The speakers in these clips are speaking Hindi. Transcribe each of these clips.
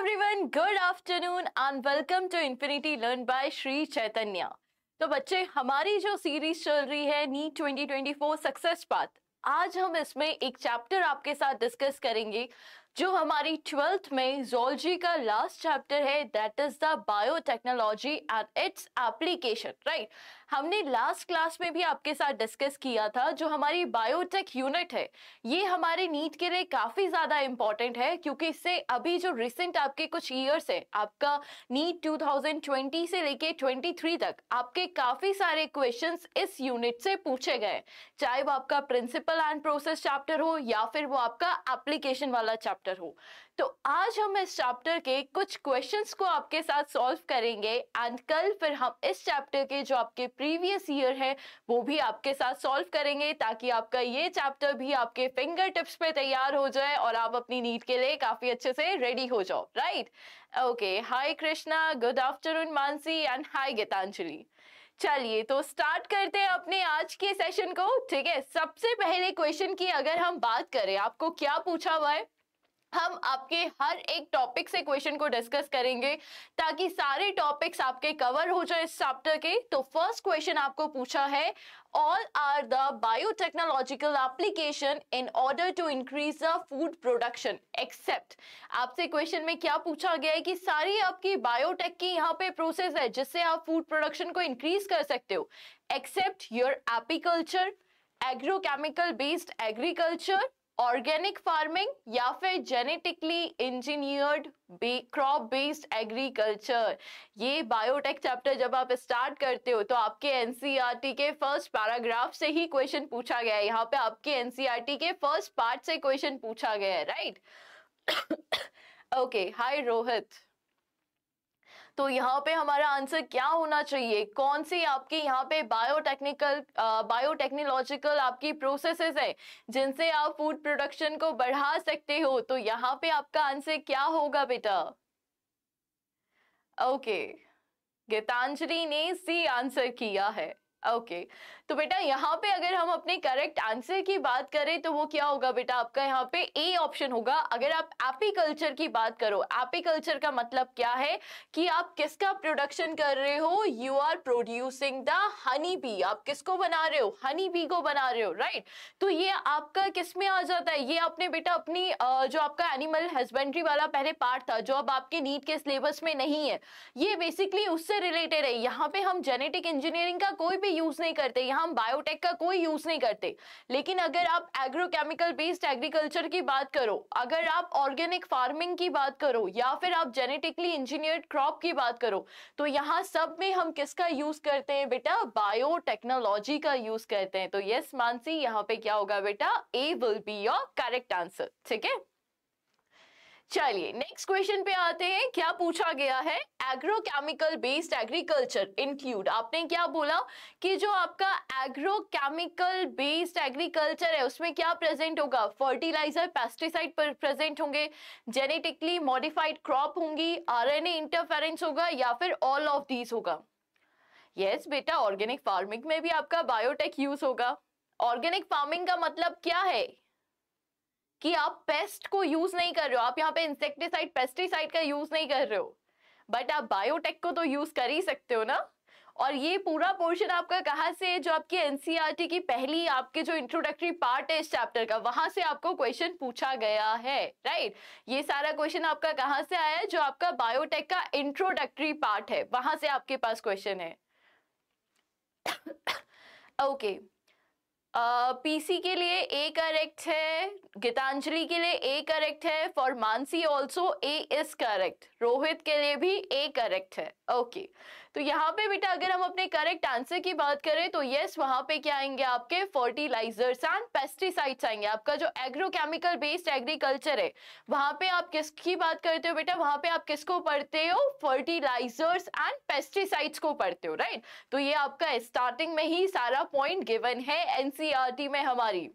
Everyone good afternoon and welcome to infinity learn by Shri Chaitanya तो बच्चे हमारी जो सीरीज चल रही है नी 2024 सक्सेस पाथ आज हम इसमें एक चैप्टर आपके साथ डिस्कस करेंगे जो हमारी ट्वेल्थ में जोलॉजी का लास्ट चैप्टर है that is the biotechnology and its application right हमने लास्ट क्लास में भी आपके साथ डिस्कस किया था जो हमारी बायोटेक यूनिट है ये हमारे नीट के लिए काफ़ी ज़्यादा इंपॉर्टेंट है क्योंकि इससे अभी जो रिसेंट आपके कुछ ईयर्स है आपका नीट 2020 से लेके 23 तक आपके काफ़ी सारे क्वेश्चन इस यूनिट से पूछे गए चाहे वो आपका प्रिंसिपल एंड प्रोसेस चैप्टर हो या फिर वो आपका एप्लीकेशन वाला चैप्टर हो तो आज हम इस चैप्टर के कुछ क्वेश्चंस को आपके साथ सॉल्व करेंगे एंड कल फिर हम इस चैप्टर के जो आपके प्रीवियस ईयर है वो भी आपके साथ सॉल्व करेंगे ताकि आपका ये चैप्टर भी आपके फिंगर टिप्स पे तैयार हो जाए और आप अपनी नीट के लिए काफी अच्छे से रेडी हो जाओ right okay hi Krishna good afternoon Mansi and hi Geetanjali चलिए तो स्टार्ट करते हैं अपने आज के सेशन को ठीक है सबसे पहले क्वेश्चन की अगर हम बात करें आपको क्या पूछा हुआ है हम आपके हर एक टॉपिक से क्वेश्चन को डिस्कस करेंगे ताकि सारे टॉपिक्स आपके कवर हो जाए इस चैप्टर के तो फर्स्ट क्वेश्चन आपको पूछा है all are the biotechnological application in order to increase the food production except आपसे क्वेश्चन में क्या पूछा गया है कि सारी आपकी बायोटेक की यहाँ पे प्रोसेस है जिससे आप फूड प्रोडक्शन को इंक्रीज कर सकते हो except your apiculture agrochemical based agriculture organic farming या फिर genetically engineered crop based agriculture ये बायोटेक चैप्टर जब आप स्टार्ट करते हो तो आपके एनसीईआरटी e के फर्स्ट पैराग्राफ से ही क्वेश्चन पूछा गया है यहाँ पे आपके एनसीईआरटी e के फर्स्ट पार्ट से क्वेश्चन पूछा गया है राइट ओके हाय रोहित तो यहाँ पे हमारा आंसर क्या होना चाहिए कौन सी आपकी यहाँ पे बायोटेक्निकल बायोटेक्नोलॉजिकल आपकी प्रोसेसेस है जिनसे आप फूड प्रोडक्शन को बढ़ा सकते हो तो यहाँ पे आपका आंसर क्या होगा बेटा ओके okay. गीतांजलि ने सी आंसर किया है ओके okay. तो बेटा यहाँ पे अगर हम अपने करेक्ट आंसर की बात करें तो वो क्या होगा बेटा आपका यहाँ पे ए ऑप्शन होगा अगर आप एपीकल्चर की बात करो एपीकल्चर का मतलब क्या है कि आप किसका प्रोडक्शन कर रहे हो you are producing the honey bee आप किसको बना रहे हो हनी बी को बना रहे हो राइट तो ये आपका किस में आ जाता है ये आपने बेटा अपनी जो आपका एनिमल हस्बेंड्री वाला पहले पार्ट था जो अब आपके नीट के सिलेबस में नहीं है ये बेसिकली उससे रिलेटेड है यहाँ पे हम जेनेटिक इंजीनियरिंग का कोई भी यूज नहीं करते यहाँ हम बायोटेक का कोई यूज नहीं करते लेकिन अगर आप एग्रोकेमिकल बेस्ड एग्रीकल्चर की बात करो अगर आप ऑर्गेनिक फार्मिंग की बात करो या फिर आप जेनेटिकली इंजीनियर्ड क्रॉप की बात करो तो यहाँ सब में हम किसका यूज करते हैं बेटा बायोटेक्नोलॉजी का यूज करते हैं तो यस मानसी यहाँ पे क्या होगा बेटा A will be your correct answer ठीक है चलिए नेक्स्ट क्वेश्चन पे आते हैं क्या पूछा गया है एग्रोकेमिकल बेस्ड एग्रीकल्चर इंक्लूड आपने क्या बोला कि जो आपका एग्रोकेमिकल बेस्ड एग्रीकल्चर है उसमें क्या प्रेजेंट होगा फर्टिलाइजर पेस्टिसाइड प्रेजेंट होंगे जेनेटिकली मॉडिफाइड क्रॉप होंगी आरएनए इंटरफेरेंस होगा या फिर ऑल ऑफ दीज होगा यस yes, बेटा ऑर्गेनिक फार्मिंग में भी आपका बायोटेक यूज होगा ऑर्गेनिक फार्मिंग का मतलब क्या है कि आप पेस्ट को यूज नहीं कर रहे हो आप यहाँ पे इंसेक्टिसाइड पेस्टिसाइड का यूज नहीं कर रहे हो बट आप बायोटेक को तो यूज कर ही सकते हो ना और ये पूरा पोर्शन आपका कहाँ से जो आपकी एनसीईआरटी e की पहली आपके जो इंट्रोडक्टरी पार्ट है इस चैप्टर का वहां से आपको क्वेश्चन पूछा गया है राइट ये सारा क्वेश्चन आपका कहाँ से आया जो आपका बायोटेक का इंट्रोडक्टरी पार्ट है वहां से आपके पास क्वेश्चन है ओके okay. पीसी के लिए ए करेक्ट है गीतांजलि के लिए ए करेक्ट है for Mansi also A is correct Rohit के लिए भी ए करेक्ट है ओके तो यहाँ पे बेटा अगर हम अपने करेक्ट आंसर की बात करें तो यस वहां पे क्या आएंगे आपके फर्टिलाइजर्स एंड पेस्टिसाइड्स आएंगे आपका जो एग्रोकेमिकल बेस्ड एग्रीकल्चर है वहां पे आप किसकी बात करते हो बेटा वहां पे आप किसको पढ़ते हो फर्टिलाइजर्स एंड पेस्टिसाइड्स को पढ़ते हो राइट तो ये आपका स्टार्टिंग में ही सारा पॉइंट गिवन है एनसीआरटी e में हमारी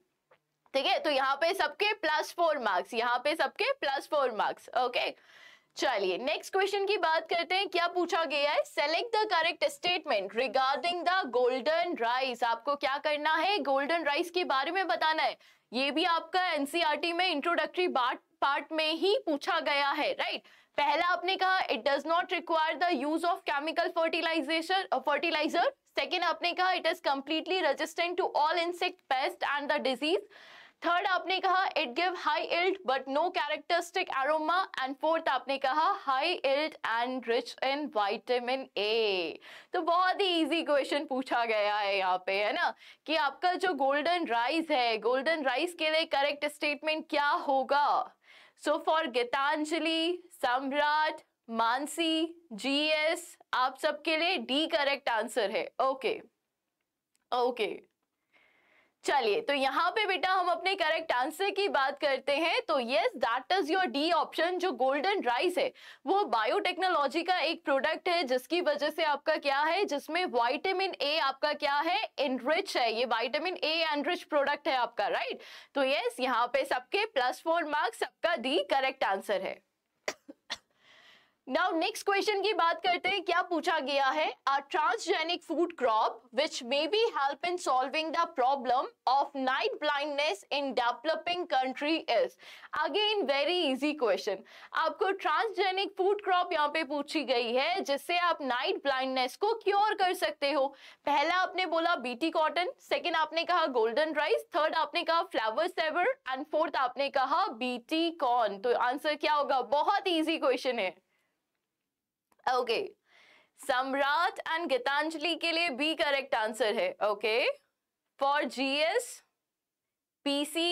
ठीक है तो यहाँ पे सबके प्लस फोर मार्क्स यहाँ पे सबके plus four marks okay okay? चलिए नेक्स्ट क्वेश्चन की बात करते हैं क्या पूछा गया है select the correct statement regarding the golden rice आपको क्या करना है गोल्डन राइस के बारे में बताना है ये भी आपका एनसीआरटी e में इंट्रोडक्टरी पार्ट में ही पूछा गया है राइट right? पहला आपने कहा it does not require the use of chemical fertilization fertilizer second आपने कहा it is completely resistant to all insect pest and the disease third आपने कहा it give high yield but no characteristic aroma and fourth आपने कहा high yield and rich in vitamin A तो बहुत ही इजी क्वेश्चन पूछा गया है यहाँ पे है ना कि आपका जो गोल्डन राइस है गोल्डन राइस के लिए करेक्ट स्टेटमेंट क्या होगा सो फॉर गीतांजलि सम्राट मानसी जीएस आप सबके लिए डी करेक्ट आंसर है ओके okay. Okay okay. चलिए तो यहाँ पे बेटा हम अपने करेक्ट आंसर की बात करते हैं तो yes that is your D option जो गोल्डन राइस है वो बायोटेक्नोलॉजी का एक प्रोडक्ट है जिसकी वजह से आपका क्या है जिसमें वाइटामिन ए आपका क्या है एनरिच है ये वाइटामिन ए एनरिच प्रोडक्ट है आपका राइट तो यस यहाँ पे सबके प्लस फोर मार्क्स सबका डी करेक्ट आंसर है नाउ नेक्स्ट क्वेश्चन की बात करते हैं क्या पूछा गया है a transgenic food crop which may be help in solving the problem of night blindness in developing country is again very easy question आपको ट्रांसजेनिक फूड क्रॉप यहाँ पे पूछी गई है जिससे आप नाइट ब्लाइंडनेस को क्योर कर सकते हो पहला आपने बोला बीटी कॉटन सेकेंड आपने कहा गोल्डन राइस थर्ड आपने कहा फ्लावर सेवर एंड फोर्थ आपने कहा बीटी कॉर्न तो आंसर क्या होगा बहुत ईजी क्वेश्चन है ओके सम्राट एंड गीतांजलि के लिए बी करेक्ट आंसर है okay for GS PC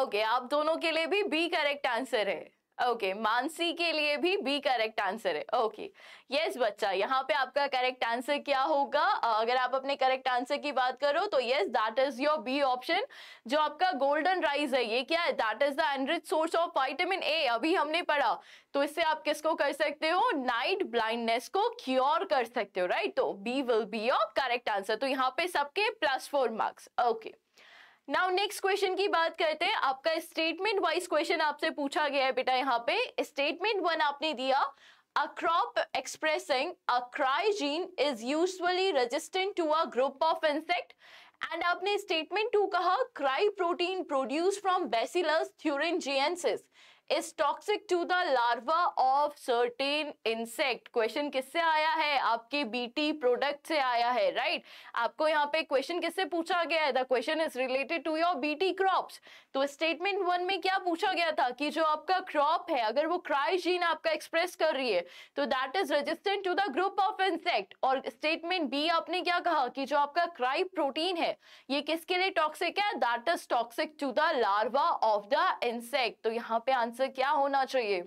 okay आप दोनों के लिए भी बी करेक्ट आंसर है ओके मानसी के लिए भी बी करेक्ट आंसर है ओके यस बच्चा यहाँ पे आपका करेक्ट आंसर क्या होगा अगर आप अपने करेक्ट आंसर की बात करो तो yes that is your B option जो आपका गोल्डन राइस है ये क्या है that is the enrich source of vitamin A अभी हमने पढ़ा तो इससे आप किसको कर सकते हो नाइट ब्लाइंडनेस को क्योर कर सकते हो राइट तो B will be your correct answer तो यहाँ पे सबके plus four marks okay now next question की बात करते हैं आपका स्टेटमेंट वाइज क्वेश्चन आपसे पूछा गया है बेटा यहाँ पे स्टेटमेंट वन आपने दिया A crop expressing a cryogene is usually resistant to a group of insect and आपने स्टेटमेंट टू कहा Cry protein produce from Bacillus thuringiensis is toxic to the larva of certain insect question किससे आया है आपके बीटी प्रोडक्ट से आया है राइट right? आपको यहाँ पे क्वेश्चन किससे पूछा गया है the question is related to your BT crops तो स्टेटमेंट वन में क्या पूछा गया था कि जो आपका क्रॉप है अगर वो क्राइजीन आपका एक्सप्रेस कर रही है तो that is resistant to the group of insect और स्टेटमेंट बी आपने क्या कहा कि जो आपका क्राइ प्रोटीन है ये किसके लिए टॉक्सिक है that is toxic to the larva of the insect तो यहाँ पे आंसर आंसर क्या होना चाहिए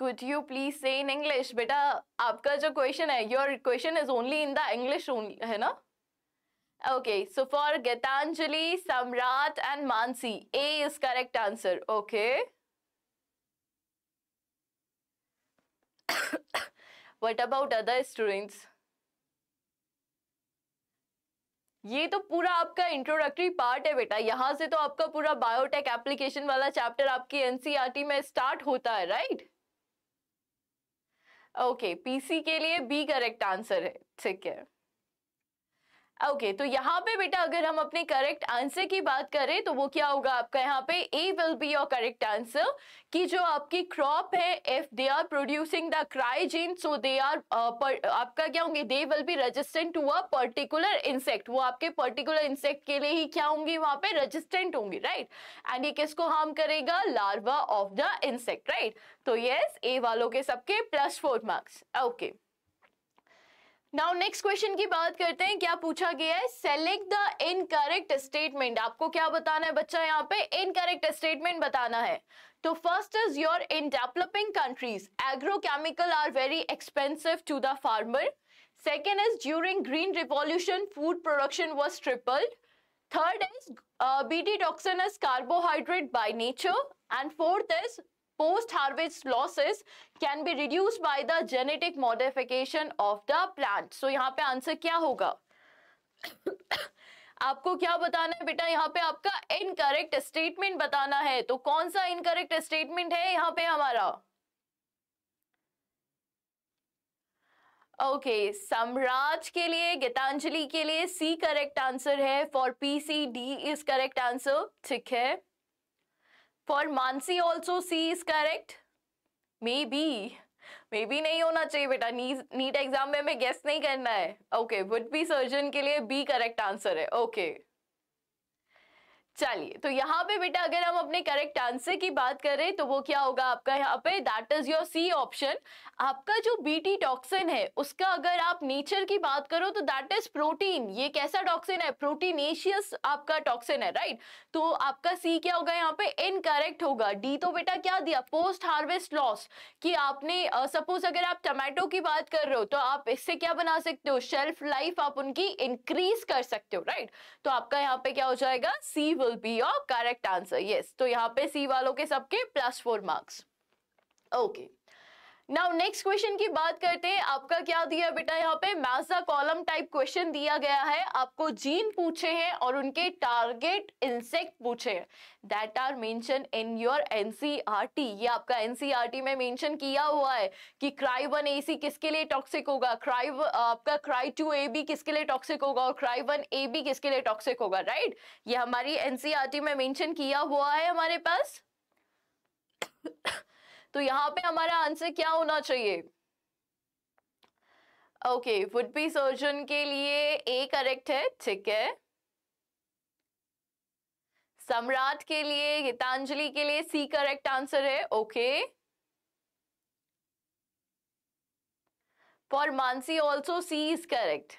Could यू प्लीज से इन इंग्लिश बेटा आपका जो क्वेश्चन है your question is only in the English है ना okay so for Geetanjali Samrat and Mansi A is correct answer okay what about other students ये तो पूरा आपका इंट्रोडक्टरी पार्ट है बेटा यहाँ से तो आपका पूरा बायोटेक एप्लीकेशन वाला चैप्टर आपकी एनसीईआरटी e में स्टार्ट होता है राइट ओके पीसी के लिए बी करेक्ट आंसर है ठीक है ओके okay, तो यहाँ पे बेटा अगर हम अपने करेक्ट आंसर की बात करें तो वो क्या होगा आपका यहाँ पे A will be your correct answer कि जो आपकी क्रॉप है if they are producing the cry gene so they are आपका क्या होंगे they will be resistant to a particular insect वो आपके पर्टिकुलर इंसेक्ट के लिए ही क्या होंगी वहां पे रजिस्टेंट होंगी राइट एंड ये किसको हार्म करेगा larva of the insect right तो यस ए वालों के सबके plus four marks okay okay. Now next question की बात करते हैं क्या पूछा गया है सेलेक्ट द इनकरेक्ट स्टेटमेंट आपको क्या बताना है बच्चा यहाँ पे इनकरेक्ट स्टेटमेंट बताना है तो first is your in developing countries agrochemical are very expensive to the farmer second is during green revolution food production was tripled third is BT toxin is carbohydrate by nature and fourth is post harvest losses can be reduced by the genetic modification of the plant so यहाँ पे आंसर क्या होगा आपको क्या बताना है बेटा यहाँ पे आपका इनकरेक्ट स्टेटमेंट बताना है तो कौन सा इनकरेक्ट स्टेटमेंट है यहाँ पे हमारा ओके okay, सम्राज के लिए गीतांजलि के लिए सी करेक्ट आंसर है for P C D is correct answer ठीक है for Mansi also C is correct may be may be नहीं होना चाहिए बेटा नीट एग्जाम में हमें गेस्ट नहीं करना है ओके वुड बी सर्जन के लिए बी करेक्ट आंसर है ओके okay. चलिए तो यहाँ पे बेटा अगर हम अपने करेक्ट आंसर की बात करें तो वो क्या होगा आपका यहाँ पे that is your C option आपका जो बीटी टॉक्सिन है उसका अगर आप नेचर की बात करो तो दैट इज प्रोटीन ये कैसा टॉक्सिन है प्रोटीनेशियस आपका टॉक्सिन है राइट तो आपका सी क्या होगा यहाँ पे इनकरेक्ट होगा डी तो बेटा क्या दिया पोस्ट हार्वेस्ट लॉस कि आपने सपोज अगर आप टमाटो की बात कर रहे हो तो आप इससे क्या बना सकते हो शेल्फ लाइफ आप उनकी इंक्रीज कर सकते हो राइट तो आपका यहाँ पे क्या हो जाएगा C will be your correct answer yes तो यहाँ पे सी वालों के सबके plus four marks okay okay. Now next question की बात करते हैं आपका क्या दिया बेटा यहाँ पे मैसा कॉलम टाइप क्वेश्चन दिया गया है आपको जीन पूछे हैं और उनके टारगेट इंसेक्ट पूछे हैं that are mention in your NCERT ये आपका एनसीईआरटी e में मेंशन किया हुआ है कि क्राई वन ए सी किसके लिए टॉक्सिक होगा क्राई आपका क्राई टू ए बी किसके लिए टॉक्सिक होगा और क्राई वन ए बी किसके लिए टॉक्सिक होगा राइट ये हमारी एनसीईआरटी e में मेंशन किया हुआ है हमारे पास तो यहाँ पे हमारा आंसर क्या होना चाहिए ओके वुड बी सर्जन के लिए ए करेक्ट है ठीक है सम्राट के लिए गीतांजलि के लिए सी करेक्ट आंसर है okay for Mansi also C is correct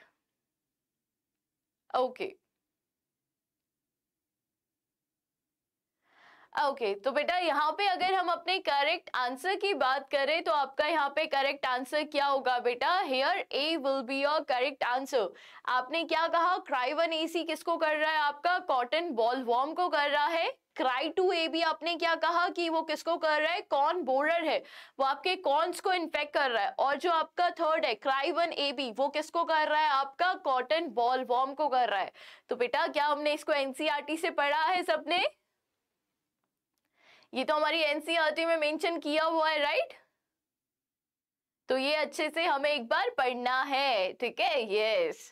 okay okay okay, तो बेटा यहाँ पे अगर हम अपने करेक्ट आंसर की बात करें तो आपका यहाँ पे करेक्ट आंसर क्या होगा बेटा here A will be your correct answer आपने क्या कहा क्राई वन एसी किसको कर रहा है आपका कॉटन बॉल वॉर्म को कर रहा है क्राई टू ए भी आपने क्या कहा कि वो किसको कर रहा है कॉन बोर्डर है वो आपके कॉन्स को इन्फेक्ट कर रहा है और जो आपका थर्ड है क्राई वन ए बी वो किसको कर रहा है आपका कॉटन बॉल वॉर्म को कर रहा है तो बेटा क्या हमने इसको एनसीआरटी e से पढ़ा है सबने ये तो हमारी एनसीईआरटी e में मेंशन किया हुआ है राइट तो ये अच्छे से हमें एक बार पढ़ना है ठीक है यस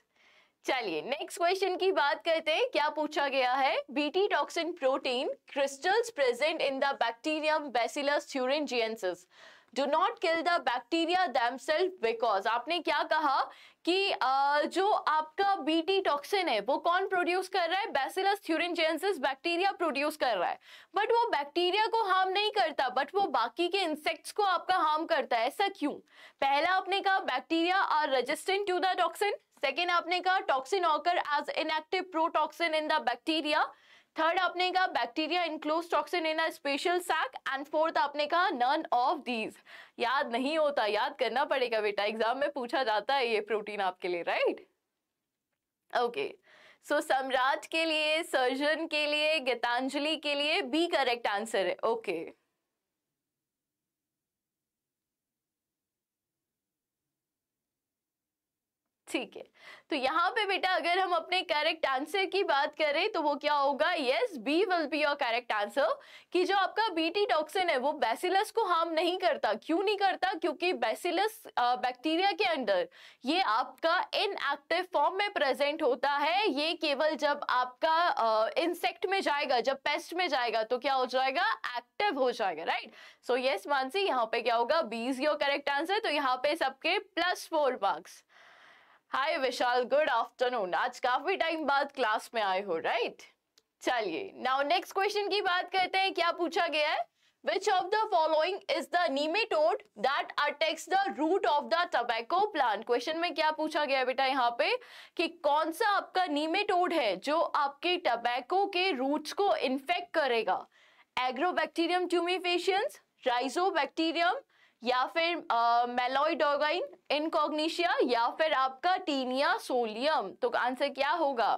चलिए नेक्स्ट क्वेश्चन की बात करते हैं क्या पूछा गया है BT toxin protein crystals present in the bacterium Bacillus thuringiensis do not kill the bacteria them self because आपने क्या कहा कि uh, जो आपका बीटी टॉक्सिन है वो कौन प्रोड्यूस कर रहा है बैसिलस थ्यूरिनजेंसिस बैक्टीरिया प्रोड्यूस कर रहा है बट वो बैक्टीरिया को हार्म नहीं करता बट वो बाकी के इंसेक्ट्स को आपका हार्म करता है ऐसा क्यों पहला आपने कहा bacteria are resistant to the toxin second आपने कहा toxin occur as inactive protoxin in the bacteria third आपने कहा bacteria enclose toxin in a special sac and fourth आपने कहा नन ऑफ दीज याद नहीं होता याद करना पड़ेगा बेटा एग्जाम में पूछा जाता है ये प्रोटीन आपके लिए राइट ओके सो सम्राट के लिए सर्जन के लिए गीतांजलि के लिए बी करेक्ट आंसर है ओके ठीक है तो यहाँ पे बेटा अगर हम अपने करेक्ट आंसर की बात करें तो वो क्या होगा yes B will be your correct answer कि जो आपका बीटी टॉक्सिन है वो बेसिलस को हार्म नहीं करता क्यों नहीं करता क्योंकि बेसिलस बैक्टीरिया के अंदर ये आपका इनएक्टिव फॉर्म में प्रेजेंट होता है ये केवल जब आपका इंसेक्ट में जाएगा जब पेस्ट में जाएगा तो क्या हो जाएगा एक्टिव हो जाएगा राइट सो यस मानसी यहाँ पे क्या होगा B is your correct answer तो यहाँ पे सबके plus four marks hi Vishal good afternoon आज काफी टाइम बाद क्लास में आए हो राइट चलिए नाउ नेक्स्ट क्वेश्चन की बात करते हैं क्या पूछा गया है Which of the following is the nematode that attacks the root of the tobacco plant? Question में क्या पूछा गया बेटा यहाँ पे कि कौन सा आपका नीमेटोड है जो आपके टबैको के रूट्स को इन्फेक्ट करेगा एग्रोबैक्टीरियम ट्यूमिफेशियंस राइजोबैक्टीरियम या फिर मेलोइडोगाइन इनकॉग्निशिया या फिर आपका टीनिया सोलियम तो आंसर क्या होगा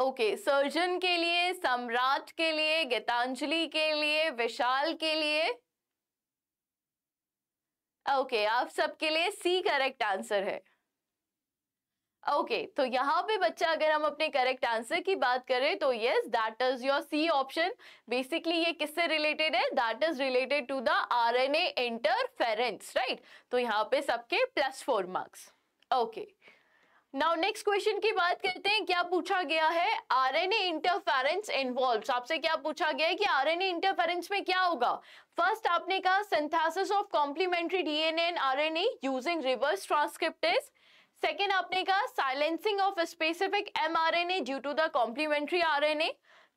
ओके okay, सर्जन के लिए सम्राट के लिए गीतांजलि के लिए विशाल के लिए ओके okay, आप सबके लिए सी करेक्ट आंसर है ओके okay, तो यहाँ पे बच्चा अगर हम अपने करेक्ट आंसर की बात करें तो yes that is your C option basically ये किससे रिलेटेड है that is related to the RNA interference right तो यहाँ पे सबके plus four marks okay now next question की बात करते हैं क्या पूछा गया है आरएनए इंटरफेरेंस इन्वॉल्व आपसे क्या पूछा गया है कि आरएनए इंटरफेरेंस में क्या होगा फर्स्ट आपने कहा synthesis of complementary DNA and RNA using reverse transcriptase second आपने कहा silencing of specific M R N A due to the complementary R N A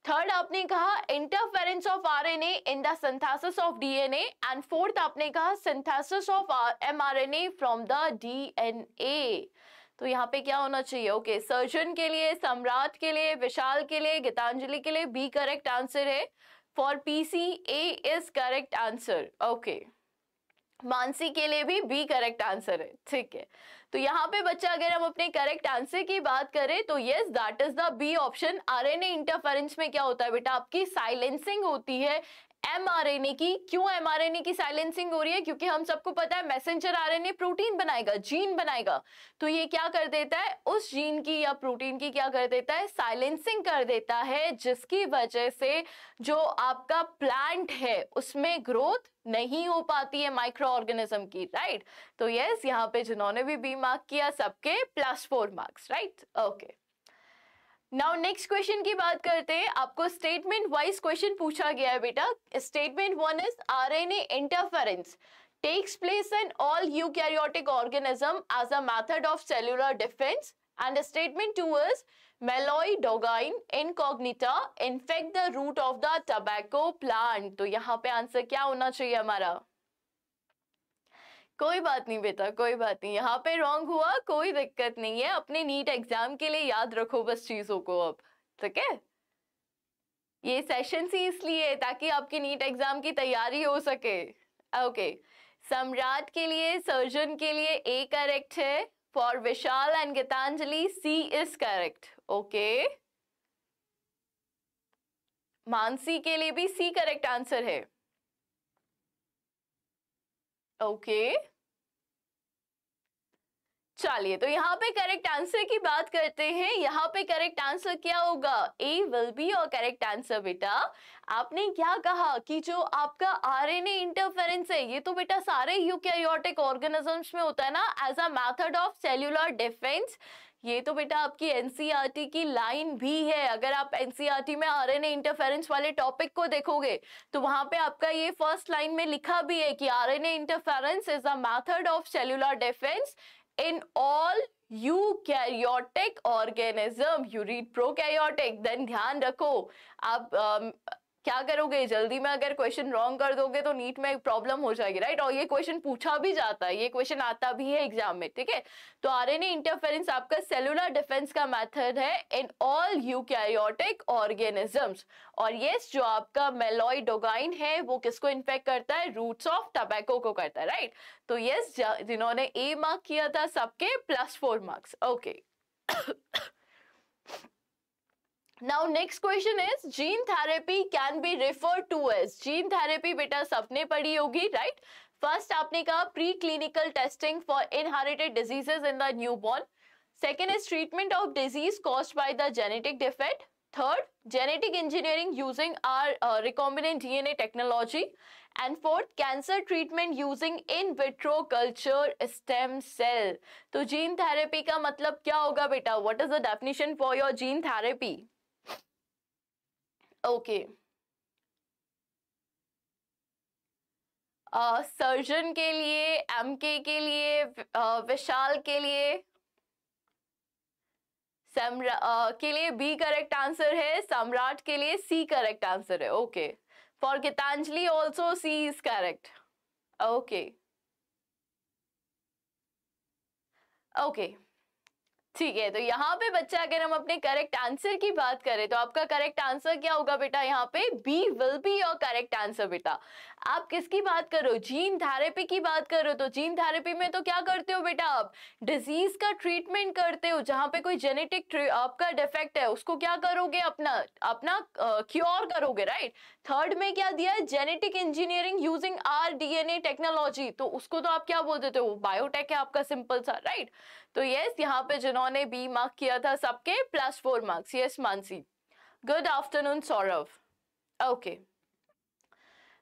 third आपने कहा interference of a in the synthesis of a and fourth आपने कहा synthesis of a from the a तो यहाँ पे क्या होना चाहिए ओके okay, सर्जन के लिए सम्राट के लिए विशाल के लिए गीतांजलि के लिए बी करेक्ट आंसर है for C A is correct answer okay Mansi के लिए भी बी करेक्ट आंसर है ठीक है तो यहाँ पे बच्चा अगर हम अपने करेक्ट आंसर की बात करें तो yes that is the B option RNA interference में क्या होता है बेटा आपकी साइलेंसिंग होती है एमआरएनए की क्यों एमआरएनए की साइलेंसिंग हो रही है क्योंकि हम सबको पता है मैसेंजर आरएनए प्रोटीन बनाएगा जीन बनाएगा तो ये क्या कर देता है उस जीन की या प्रोटीन की क्या कर देता है साइलेंसिंग कर देता है जिसकी वजह से जो आपका प्लांट है उसमें ग्रोथ नहीं हो पाती है माइक्रो ऑर्गेनिज्म की राइट तो यस यहाँ पे जिन्होंने भी बी मार्क किया सबके plus four marks right okay now next question की बात करते हैं आपको स्टेटमेंट वाइज क्वेश्चन पूछा गया है बेटा statement one is R N interference takes place in all eukaryotic organism as a method of cellular defense and the statement 2 is Meloidogyne incognita infect the root of the tobacco plant तो यहाँ पे आंसर क्या होना चाहिए हमारा कोई बात नहीं बेटा कोई बात नहीं यहाँ पे रॉन्ग हुआ कोई दिक्कत नहीं है अपने नीट एग्जाम के लिए याद रखो बस चीजों को अब ठीक है ये सेशन ही इसलिए ताकि आपकी नीट एग्जाम की तैयारी हो सके ओके सम्राट के लिए सर्जन के लिए ए करेक्ट है for Vishal and Gitanjali C is correct okay Mansi के लिए भी सी करेक्ट आंसर है ओके चलिए तो यहाँ पे करेक्ट आंसर की बात करते हैं यहाँ पे करेक्ट आंसर क्या होगा A will be your correct answer बेटा आपने क्या कहा कि जो आपका आरएनए इंटरफेरेंस है ये तो बेटा सारे यूकैरियोटिक ऑर्गेनिजम्स में होता है ना as a method of cellular defence ये तो बेटा आपकी एनसीईआरटी e की लाइन भी है अगर आप एनसीईआरटी e में आरएनए इंटरफेरेंस वाले टॉपिक को देखोगे तो वहां पे आपका ये फर्स्ट लाइन में लिखा भी है कि RNA interference is a method of cellular defence in all eukaryotic organism you read prokaryotic then ध्यान रखो आप um, क्या करोगे जल्दी में अगर क्वेश्चन रॉन्ग कर दोगे तो नीट में प्रॉब्लम हो जाएगी राइट और ये क्वेश्चन पूछा भी जाता है ये क्वेश्चन आता भी है एग्जाम में ठीक है तो आरएनए इंटरफेरेंस आपका सेलुलर डिफेंस का मेथड है इन ऑल यूकैरियोटिक ऑर्गेनिजम्स और ये जो आपका मेलोइडोगाइन है वो किसको इन्फेक्ट करता है रूट्स ऑफ टबैको को करता है राइट तो यस जिन्होंने ए मार्क किया था सबके plus four marks okay now next question is gene therapy can be refer to as gene therapy बेटा सबने पढ़ी होगी राइट फर्स्ट आपने कहा pre clinical testing for inherited diseases in the newborn second is treatment of disease cause by the genetic defect third genetic engineering using our uh, recombinant dna technology and fourth cancer treatment using in vitro culture stem तो जीन थेरेपी का मतलब क्या होगा बेटा what is the definition for your gene therapy okay Sarjan uh, के लिए एम के लिए विशाल uh, के लिए सम्रा uh, के लिए बी करेक्ट आंसर है सम्राट के लिए सी करेक्ट आंसर है okay for Gitanjali also C is correct okay okay ठीक है तो यहाँ पे बच्चा अगर हम अपने करेक्ट आंसर की बात करें तो आपका करेक्ट आंसर क्या होगा बेटा यहाँ पे B will be your correct answer बेटा आप किसकी बात करो जीन थेरेपी की बात करो तो जीन थेरेपी में तो क्या करते हो बेटा आप डिजीज का ट्रीटमेंट करते हो जहाँ पे कोई जेनेटिक आपका डिफेक्ट है उसको क्या करोगे अपना अपना क्योर करोगे राइट थर्ड में क्या दिया है genetic engineering using R DNA technology तो उसको तो आप क्या बोल देते हो बायोटेक है आपका सिंपल सा राइट तो यस यहाँ पे जिन्होंने बी मार्क किया था सबके plus four marks yes Mansi good afternoon Saurabh okay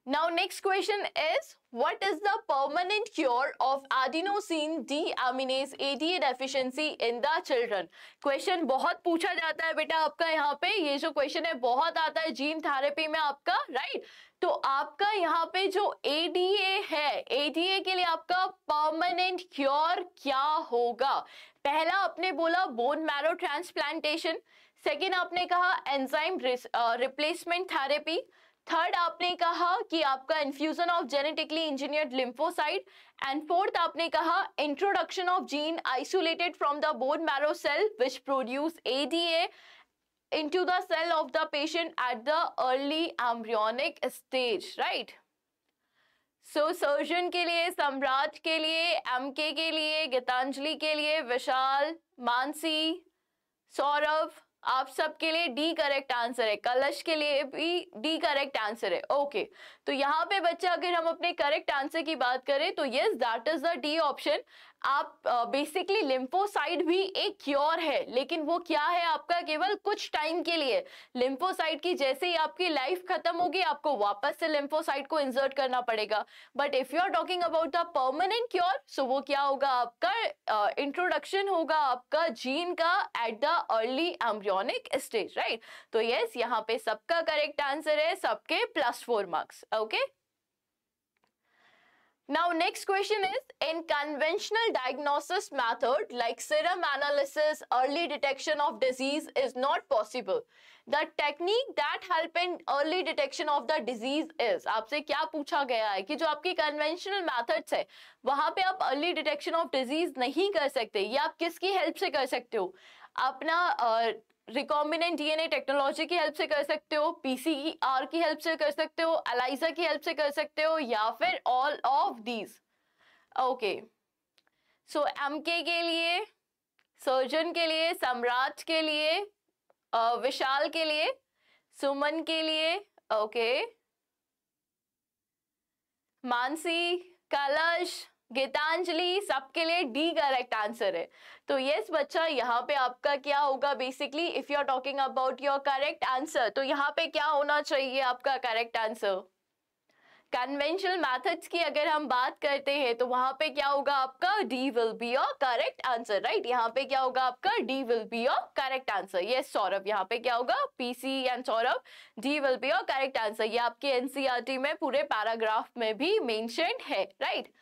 Now next question is what is the permanent cure of adenosine deaminase ADA deficiency in the children? Question बहुत पूछा जाता है बेटा आपका यहाँ पे ये जो question है बहुत आता है gene therapy में आपका right? तो आपका यहाँ पे जो ADA है ADA के लिए आपका permanent cure क्या होगा पहला आपने बोला bone marrow transplantation, second आपने कहा enzyme replacement therapy थर्ड आपने कहा कि आपका infusion of genetically engineered lymphocyte and fourth आपने कहा introduction of gene isolated from the bone marrow cell which produce A into the cell of the patient at the early embryonic stage right so so, Sarjan के लिए सम्राट के लिए एम के लिए गीतांजलि के लिए विशाल मानसी सौरभ आप सबके लिए डी करेक्ट आंसर है कलश के लिए भी डी करेक्ट आंसर है ओके okay. तो यहाँ पे बच्चा अगर हम अपने करेक्ट आंसर की बात करें तो yes that is the D option आप बेसिकली लिम्फोसाइड भी एक क्योर है लेकिन वो क्या है आपका केवल कुछ टाइम के लिए लिम्फोसाइड की जैसे ही आपकी लाइफ खत्म होगी आपको वापस से लिम्फोसाइड को इंसर्ट करना पड़ेगा but if you are talking about the permanent cure so वो क्या होगा आपका इंट्रोडक्शन uh, होगा आपका जीन का at the early embryonic stage right तो यस yes, यहाँ पे सबका करेक्ट आंसर है सबके plus four marks okay Now next question is, in conventional diagnosis method like serum analysis, early detection of disease is not possible. The technique that help in early detection of the disease is, आपसे क्या पूछा गया है कि जो आपकी conventional methods है, वहाँ पे आप early detection of disease नहीं कर सकते, ये आप किसकी help से कर सकते हो? अपना uh, रिकॉम्बिनेंट डीएनए टेक्नोलॉजी की हेल्प से कर सकते हो पीसीईआर e की हेल्प से कर सकते हो एलाइजा की हेल्प से कर सकते हो या फिर all of these okay so MK के लिए सर्जन के लिए सम्राट के लिए विशाल के लिए सुमन के लिए ओके okay. मानसी कलश गीतांजलि सबके लिए डी करेक्ट आंसर है तो यस बच्चा यहाँ पे आपका क्या होगा basically if you are talking about your correct answer तो यहाँ पे क्या होना चाहिए आपका करेक्ट आंसर कन्वेंशनल मैथड्स की अगर हम बात करते हैं तो वहां पे क्या होगा आपका D will be your correct answer right यहाँ पे क्या होगा आपका D will be your correct answer ये सौरभ यहाँ पे क्या होगा PC and Saurabh D will be your correct answer ये आपके एनसीईआरटी e में पूरे पैराग्राफ में भी मेंशन है right right?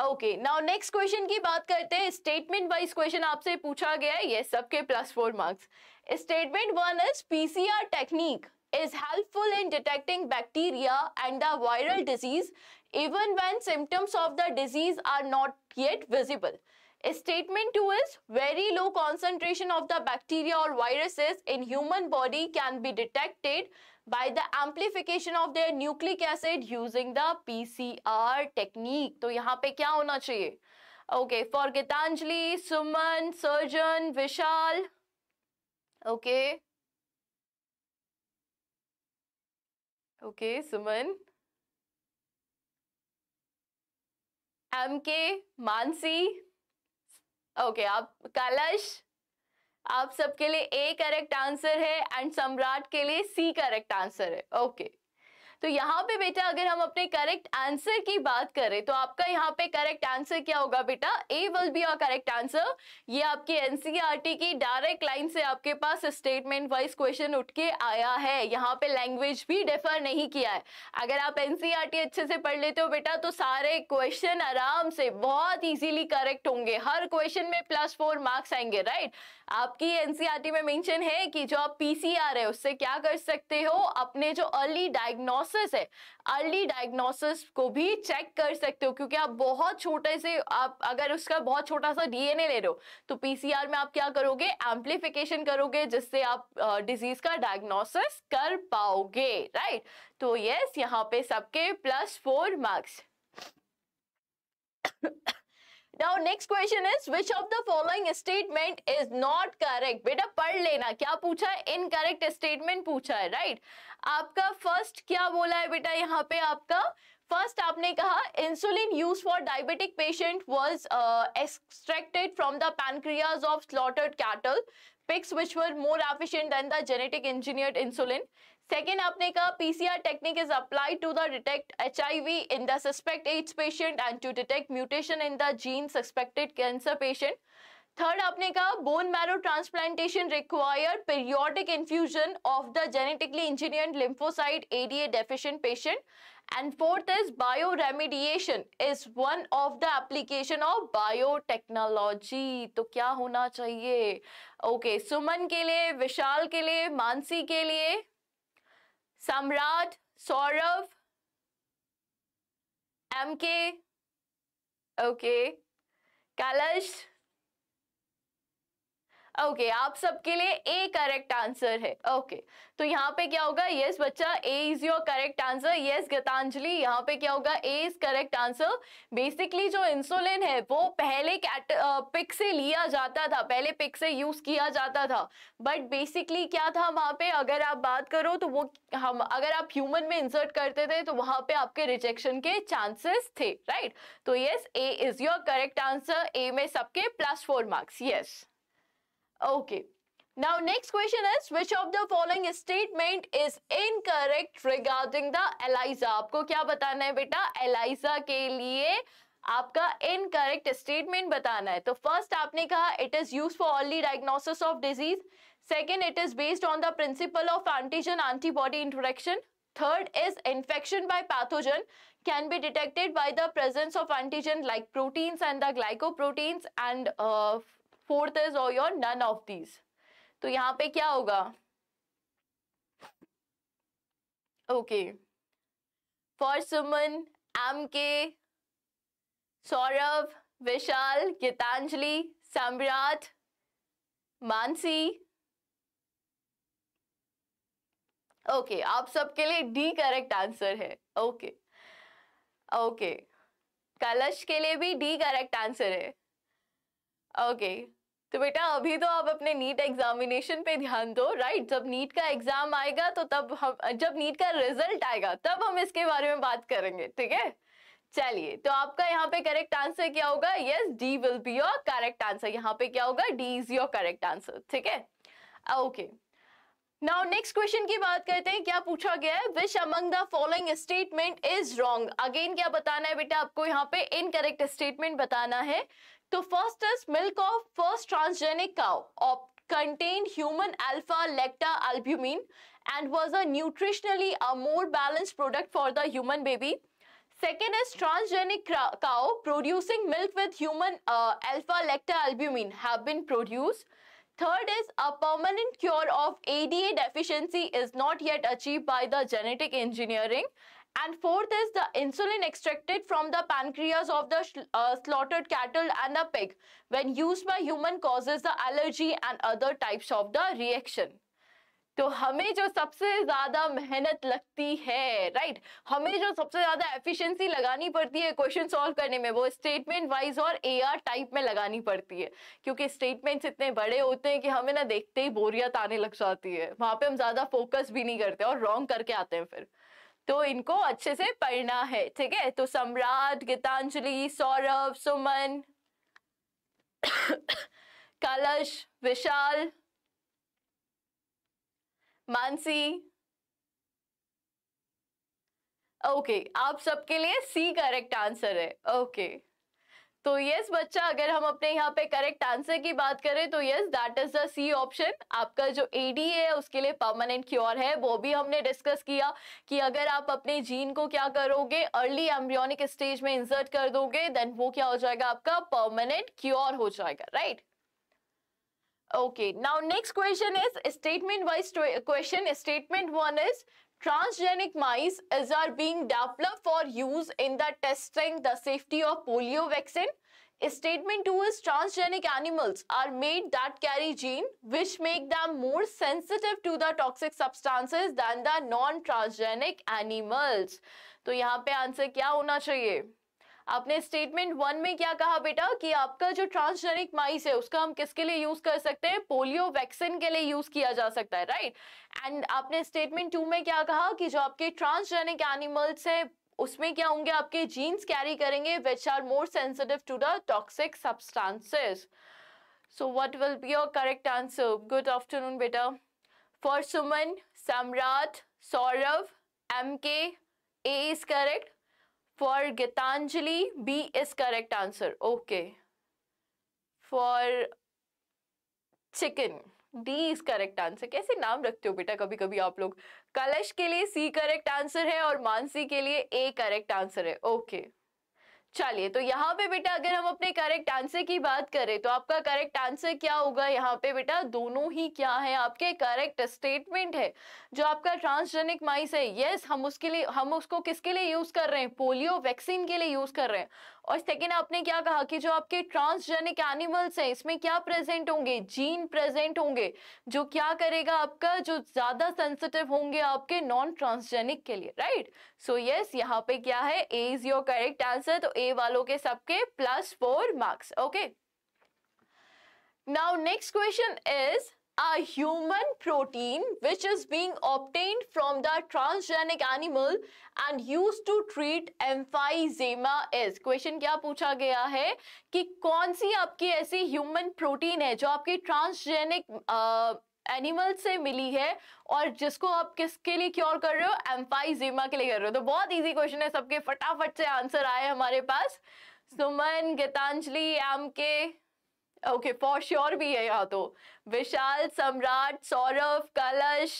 Okay now next question की बात करते हैं स्टेटमेंट वाइज क्वेश्चन आपसे पूछा गया है ये सबके plus four marks statement one is PCR technique is helpful in detecting bacteria and the viral disease even when symptoms of the disease are not yet visible statement two is very low concentration of the bacteria और viruses in human body can be detected by the amplification of their nucleic acid using the PCR technique. तो यहाँ पे क्या होना चाहिए okay for Gitanjali Suman Sarjan Vishal okay okay Suman M K Mansi okay आप कलश आप सबके लिए ए करेक्ट आंसर है एंड सम्राट के लिए सी करेक्ट आंसर है ओके okay. तो यहाँ पे बेटा अगर हम अपने करेक्ट आंसर की बात करें तो आपका यहाँ पे करेक्ट आंसर क्या होगा बेटा A will be your correct answer ये आपकी एनसीईआरटी e की डायरेक्ट लाइन से आपके पास स्टेटमेंट वाइज क्वेश्चन उठ के आया है यहाँ पे लैंग्वेज भी डिफर नहीं किया है अगर आप एनसीईआरटी e अच्छे से पढ़ लेते हो बेटा तो सारे क्वेश्चन आराम से बहुत ईजिली करेक्ट होंगे हर क्वेश्चन में प्लस फोर मार्क्स आएंगे राइट आपकी एनसीईआरटी e में मेंशन है कि जो आप पीसीआर है उससे क्या कर सकते हो अपने जो अर्ली डायग्नोसिस है अर्ली डायग्नोसिस को भी चेक कर सकते हो क्योंकि आप बहुत छोटे से आप अगर उसका बहुत छोटा सा डीएनए ले रहे हो तो पीसीआर में आप क्या करोगे एम्प्लीफिकेशन करोगे जिससे आप डिजीज का डायग्नोसिस कर पाओगे राइट तो यस यहाँ पे सबके plus four marks now next question is which of the following statement is not correct बेटा पढ़ लेना क्या पूछा है इनकरेक्ट स्टेटमेंट पूछा है राइट right? आपका फर्स्ट क्या बोला है बेटा यहाँ पे आपका फर्स्ट आपने कहा insulin use for diabetic patient was extracted from the pancreas of slaughtered cattle pigs which were more efficient than the genetic engineered insulin second आपने कहा PCR technique is applied to the detect we in the suspect AIDS patient and to detect mutation in the gene suspected cancer patient third आपने कहा bone marrow transplantation require periodic infusion of the genetically engineered lymphocyte ADA deficient patient and fourth is bioremediation is one of the application of biotechnology तो क्या होना चाहिए ओके okay, सुमन के लिए विशाल के लिए मानसी के लिए Samrat Saurabh M K okay Kalash okay okay, आप सबके लिए ए करेक्ट आंसर है ओके okay, तो यहाँ पे क्या होगा यस बच्चा A is your correct answer yes Geetanjali यहाँ पे क्या होगा A is correct answer basically जो इंसुलिन है वो पहले कैट पिक से लिया जाता था पहले पिक से यूज किया जाता था बट बेसिकली क्या था वहां पे अगर आप बात करो तो वो हम अगर आप ह्यूमन में इंसर्ट करते थे तो वहां पे आपके रिजेक्शन के चांसेस थे राइट right? तो yes A is your correct answer A में सबके plus four marks yes Okay. Now next question is which of the following statement is incorrect regarding the ELISA आपको क्या बताना है बेटा ELISA के लिए आपका इनकरेक्ट स्टेटमेंट बताना है तो फर्स्ट आपने कहा it is use for only diagnosis of disease second it is based on the principle of antigen antibody introduction third is infection by pathogen can be detected by the presence of antigen like proteins and the glycoproteins and fourth is और योर नन ऑफ दीज तो यहाँ पे क्या होगा ओके फॉर सुमन एम के सौरभ विशाल गीतांजलि सम्राट मानसी ओके okay, आप सबके लिए डी करेक्ट आंसर है ओके ओके कलश के लिए भी डी करेक्ट आंसर है ओके तो बेटा अभी तो आप अपने नीट एग्जामिनेशन पे ध्यान दो राइट जब नीट का एग्जाम आएगा तो तब हम जब नीट का रिजल्ट आएगा तब हम इसके बारे में बात करेंगे ठीक है चलिए तो आपका यहाँ पे करेक्ट आंसर क्या होगा yes D will be your correct answer यहाँ पे क्या होगा D is your correct answer ठीक है ओके नाउ नेक्स्ट क्वेश्चन की बात करते हैं क्या पूछा गया है which among the following statement is wrong again क्या बताना है बेटा आपको यहाँ पे इनकरेक्ट स्टेटमेंट बताना है to first is milk of first transgenic cow or contained human alpha lacta albumin and was a nutritionally a more balanced product for the human baby. Second is transgenic cow producing milk with human uh, alpha lacta albumin have been produced. Third is a permanent cure of ADA deficiency is not yet achieved by the genetic engineering. and fourth is the insulin extracted from the pancreas of the uh, slaughtered cattle and the pig when used by human causes the allergy and other types of the reaction तो हमें जो सबसे ज्यादा मेहनत लगती है राइट right? हमें जो सबसे ज्यादा एफिशिएंसी लगानी पड़ती है क्वेश्चन सॉल्व करने में वो स्टेटमेंट वाइज और एआर टाइप में लगानी पड़ती है क्योंकि स्टेटमेंट्स इतने बड़े होते हैं कि हमें ना देखते ही बोरियत आने लग जाती है वहां पे हम ज्यादा फोकस भी नहीं करते और रॉन्ग करके आते हैं फिर तो इनको अच्छे से पढ़ना है ठीक है तो सम्राट गीतांजलि सौरभ सुमन कलश विशाल मानसी ओके okay, आप सबके लिए सी करेक्ट आंसर है ओके okay. तो यस बच्चा अगर हम अपने यहाँ पे करेक्ट आंसर की बात करें तो yes that is the C option आपका जो एडी है उसके लिए परमानेंट क्योर है वो भी हमने डिस्कस किया कि अगर आप अपने जीन को क्या करोगे अर्ली एम्ब्रियोनिक स्टेज में इंसर्ट कर दोगे देन वो क्या हो जाएगा आपका परमानेंट क्योर हो जाएगा right right? Now next question is statement wise question statement one is Transgenic mice is are being developed for use in the testing the safety of polio vaccine. Statement 2 is transgenic animals are made that carry gene which make them more sensitive to the toxic substances than the non-transgenic animals. to yahan pe answer kya hona chahiye आपने स्टेटमेंट वन में क्या कहा बेटा कि आपका जो ट्रांसजेनिक माइस है उसका हम किसके लिए यूज कर सकते हैं पोलियो वैक्सीन के लिए यूज किया जा सकता है राइट एंड आपने स्टेटमेंट टू में क्या कहा कि जो आपके ट्रांसजेनिक एनिमल्स है उसमें क्या होंगे आपके जीन्स कैरी करेंगे which are more sensitive to the toxic substances so what will be your correct answer good afternoon बेटा for Suman Samrat Saurabh M K A is correct for Geetanjali B is correct answer okay for chicken D is correct answer कैसे नाम रखते हो बेटा कभी कभी आप लोग कलश के लिए सी करेक्ट आंसर है और मानसी के लिए ए करेक्ट आंसर है ओके okay. चलिए तो यहाँ पे बेटा अगर हम अपने करेक्ट आंसर की बात करें तो आपका करेक्ट आंसर क्या होगा यहाँ पे बेटा दोनों ही क्या है आपके करेक्ट स्टेटमेंट है जो आपका ट्रांसजेनिक माइस है यस हम उसके लिए हम उसको किसके लिए यूज कर रहे हैं पोलियो वैक्सीन के लिए यूज कर रहे हैं और सेकेंड आपने क्या कहा कि जो आपके ट्रांसजेनिक एनिमल्स हैं इसमें क्या प्रेजेंट होंगे जीन प्रेजेंट होंगे जो क्या करेगा आपका जो ज्यादा सेंसिटिव होंगे आपके नॉन ट्रांसजेनिक के लिए राइट सो यस यहाँ पे क्या है A is your correct answer तो ए वालों के सबके plus four marks okay now next question is a human protein which is being obtained from the transgenic animal and used to treat emphysema is question क्या पूछा गया है कि कौन सी आपकी ऐसी ह्यूमन प्रोटीन है जो आपकी ट्रांसजेनिक एनिमल से मिली है और जिसको आप किसके लिए क्योर कर रहे हो एम्फाइजेमा के लिए कर रहे हो तो बहुत इजी क्वेश्चन है सबके फटाफट से आंसर आए हमारे पास Suman Geetanjali M K okay for sure भी है यहाँ तो विशाल सम्राट सौरभ कलश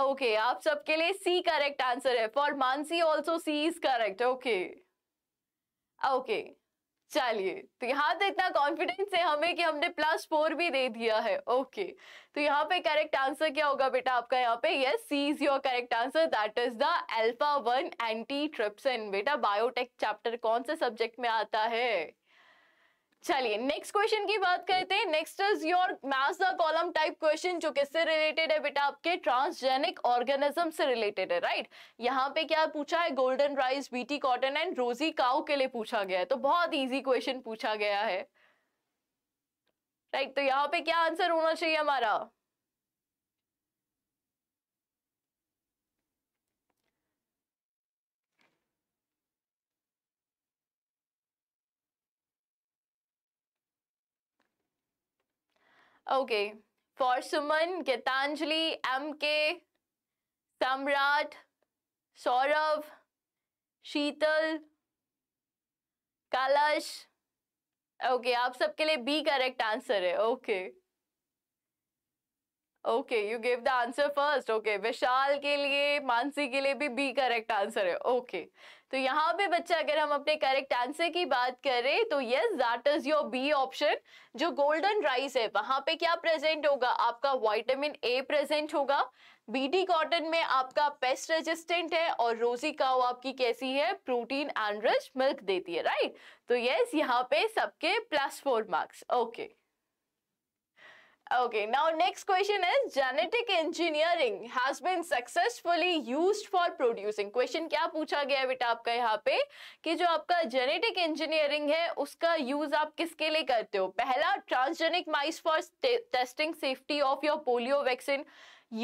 ओके आप सबके लिए सी करेक्ट आंसर है for Mansi also C is correct okay okay चलिए तो यहाँ तो इतना कॉन्फिडेंस है हमें कि हमने प्लस फोर भी दे दिया है ओके okay. तो यहाँ पे करेक्ट आंसर क्या होगा बेटा आपका यहाँ पे yes C is your correct answer that is the alpha one antitrypsin बेटा बायोटेक चैप्टर कौन से सब्जेक्ट में आता है चलिए नेक्स्ट क्वेश्चन की बात करते हैं next is your match the column type question जो किससे रिलेटेड है बेटा आपके ट्रांसजेनिक ऑर्गेनिज्म से रिलेटेड है राइट यहाँ पे क्या पूछा है golden rice BT cotton and Rosie cow के लिए पूछा गया है तो बहुत इजी क्वेश्चन पूछा गया है राइट right, तो यहाँ पे क्या आंसर होना चाहिए हमारा okay for Suman Geetanjali M K Samrat Saurabh Sheetal Kalash. Okay okay, आप सबके लिए बी करेक्ट आंसर है okay okay you give the answer first okay Vishal के लिए मानसी के लिए भी बी करेक्ट आंसर है ओके okay. तो यहाँ पे बच्चा अगर हम अपने करेक्ट आंसर की बात करें तो yes that is your B option जो गोल्डन राइस है वहां पे क्या प्रेजेंट होगा आपका वाइटामिन ए प्रेजेंट होगा बीडी कॉटन में आपका पेस्ट रेजिस्टेंट है और रोजी काओ आपकी कैसी है प्रोटीन एंड रिच मिल्क देती है राइट तो यस यहाँ पे सबके plus four marks okay Okay, now next question is genetic engineering has been successfully used for producing. Question क्या पूछा गया है बेटा आपका यहाँ पे कि जो आपका genetic engineering है उसका use आप किसके लिए करते हो पहला transgenic mice for testing safety of your polio vaccine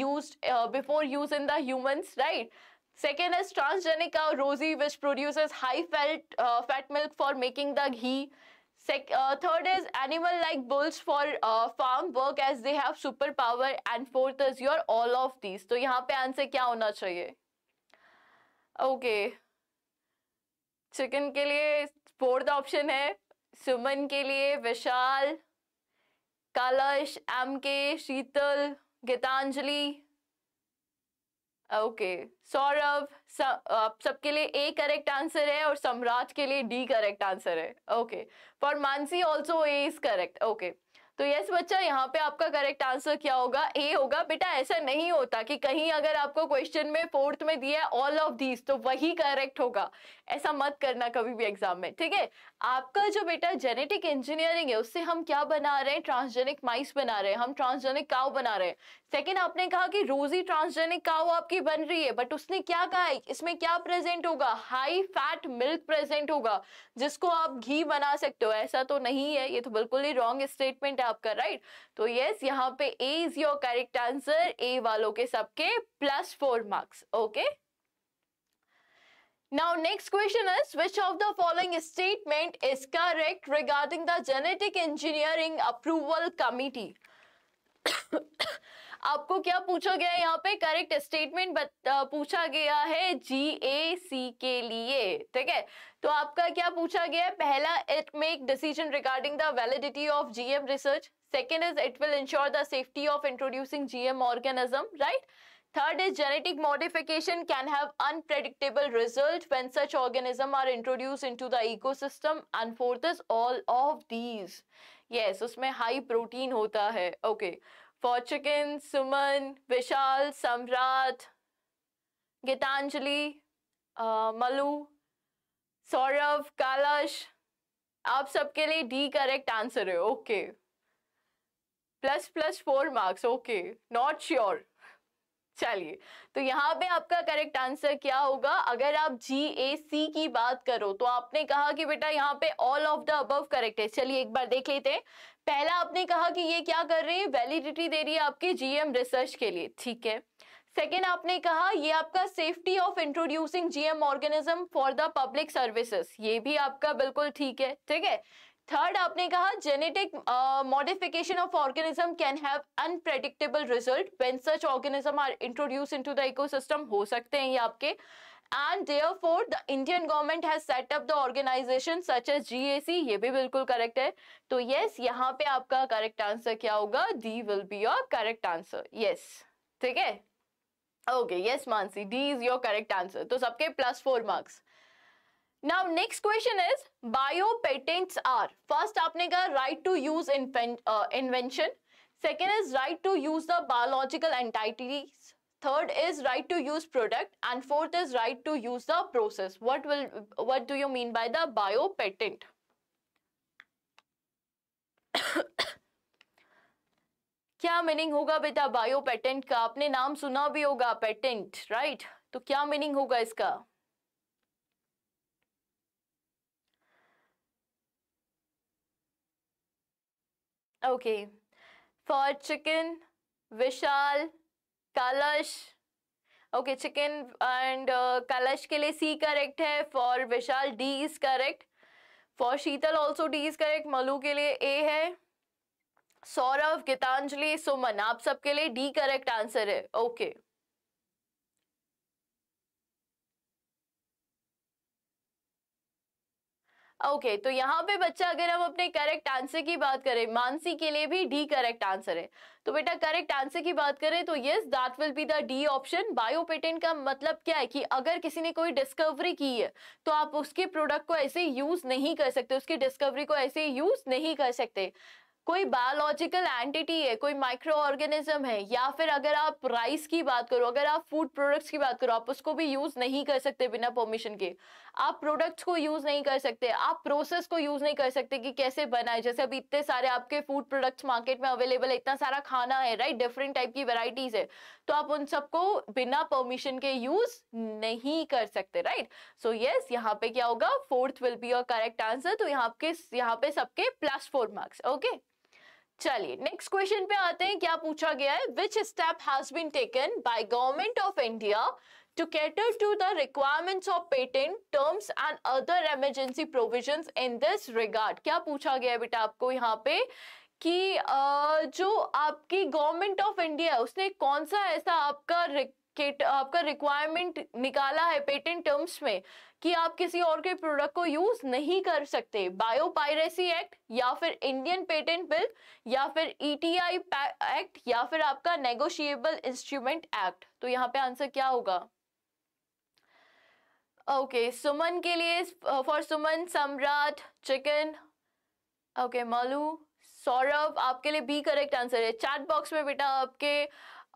used uh, before use in the humans, right? Second is transgenic cow rosy which produces high fat, uh, fat milk for making the ghee. third is animal like bulls for uh, farm work as they have superpower and fourth is your all of these तो यहाँ पे आंसर क्या होना चाहिए ओके okay. चिकन के लिए फोर्थ ऑप्शन है सुमन के लिए विशाल Kalash M K Sheetal Geetanjali okay okay. Saurabh सबके लिए ए करेक्ट आंसर है और सम्राट के लिए डी करेक्ट आंसर है okay for Mansi also A is correct okay तो यस बच्चा यहाँ पे आपका करेक्ट आंसर क्या होगा ए होगा बेटा ऐसा नहीं होता कि कहीं अगर आपको क्वेश्चन में फोर्थ में दिया है ऑल ऑफ दीज तो वही करेक्ट होगा ऐसा मत करना कभी भी एग्जाम में ठीक है आपका जो बेटा जेनेटिक इंजीनियरिंग है उससे हम क्या बना रहे हैं ट्रांसजेनिक माइस बना रहे हैं हम ट्रांसजेनिक काउ बना रहे हैं सेकेंड आपने कहा कि रोजी ट्रांसजेनिक काउ आपकी बन रही है बट उसने क्या कहा है इसमें क्या प्रेजेंट होगा हाई फैट मिल्क प्रेजेंट होगा जिसको आप घी बना सकते हो ऐसा तो नहीं है ये तो बिल्कुल ही रॉन्ग स्टेटमेंट है आपका राइट तो यस यहाँ पे A is your correct answer A वालों के सबके plus four marks okay Now next question is which of the following statement is correct regarding the genetic engineering approval committee आपको क्या पूछा गया यहाँ पे करेक्ट स्टेटमेंट पूछा गया है जी ए सी के लिए ठीक है तो आपका क्या पूछा गया है पहला it make decision regarding the validity of GM research second is it will ensure the safety of introducing GM organism right Third is genetic modification can have unpredictable result when such organism are introduced into the ecosystem and fourth is all of these. Yes, उसमें high protein होता है. Okay. For chicken, Suman, Vishal, Samrat, Gitanjali, uh, Malu, Saurabh कालश आप सबके लिए डी करेक्ट आंसर है okay plus plus four marks okay not sure चलिए तो यहाँ पे आपका करेक्ट आंसर क्या होगा अगर आप जी ए सी की बात करो तो आपने कहा कि बेटा यहाँ पे all of the above correct है चलिए एक बार देख लेते हैं पहला आपने कहा कि ये क्या कर रही है वैलिडिटी दे रही है आपके जीएम रिसर्च के लिए ठीक है सेकेंड आपने कहा ये आपका safety of introducing GM organism for the public services ये भी आपका बिल्कुल ठीक है ठीक है थर्ड आपने कहा genetic modification of organism can have unpredictable result when such organism are introduce into the ecosystem हो सकते हैं ये आपके and therefore the Indian government has set up the organisation such as GAC ये भी बिल्कुल करेक्ट है तो यस yes, यहाँ पे आपका करेक्ट आंसर क्या होगा D will be your correct answer yes ठीक है okay yes Mansi D is your correct answer तो सबके plus four marks now next question is bio patents are first आपने कहा right to use invention second is right to use the biological entities third is right to use product and fourth is right to use the process what will what do you mean by the bio patent क्या मीनिंग होगा बेटा बायो पेटेंट का आपने नाम सुना भी होगा पेटेंट राइट right? तो क्या मीनिंग होगा इसका ओके फॉर चिकन विशाल कलश ओके चिकन एंड कलश के लिए सी करेक्ट है for Vishal D is correct for Sheetal also D is correct Malu के लिए ए है सौरभ गीतांजलि सुमन आप सबके लिए डी करेक्ट आंसर है ओके okay. ओके तो यहाँ पे बच्चा अगर हम अपने करेक्ट आंसर की बात करें मानसी के लिए भी डी करेक्ट आंसर है तो बेटा करेक्ट आंसर की बात करें तो yes that will be the D option biopatent का मतलब क्या है कि अगर किसी ने कोई डिस्कवरी की है तो आप उसके प्रोडक्ट को ऐसे यूज नहीं कर सकते उसकी डिस्कवरी को ऐसे यूज नहीं कर सकते कोई बायोलॉजिकल एंटिटी है कोई माइक्रो ऑर्गेनिज्म है या फिर अगर आप राइस की बात करो अगर आप फूड प्रोडक्ट्स की बात करो आप उसको भी यूज नहीं कर सकते बिना परमिशन के आप प्रोडक्ट्स को यूज नहीं कर सकते आप प्रोसेस को यूज नहीं कर सकते कि कैसे बनाए जैसे अभी इतने सारे आपके फूड प्रोडक्ट्स मार्केट में अवेलेबल है इतना सारा खाना है राइट डिफरेंट टाइप की वेराइटीज है तो आप उन सबको बिना परमिशन के यूज नहीं कर सकते राइट सो यस यहाँ पे क्या होगा fourth will be your correct answer तो यहाँ के यहाँ पे सबके प्लस फोर मार्क्स ओके चलिए नेक्स्ट क्वेश्चन पे आते हैं क्या पूछा गया है which step has been taken by government of India to cater to the requirements of patent terms and other emergency provisions in this regard kya pucha gaya hai beta aapko yahan pe कि जो आपकी गवर्नमेंट ऑफ इंडिया है उसने कौन सा ऐसा आपका आपका रिक्वायरमेंट निकाला है पेटेंट टर्म्स में कि आप किसी और के प्रोडक्ट को यूज नहीं कर सकते बायो पायरेसी एक्ट या फिर इंडियन पेटेंट बिल या फिर ईटीआई e एक्ट या फिर आपका नेगोशिएबल इंस्ट्रूमेंट एक्ट तो यहाँ पे आंसर क्या होगा ओके सुमन के लिए फॉर सुमन सम्राट चिकन ओके मालू सौरभ आपके लिए बी करेक्ट आंसर है चैट बॉक्स में बेटा आपके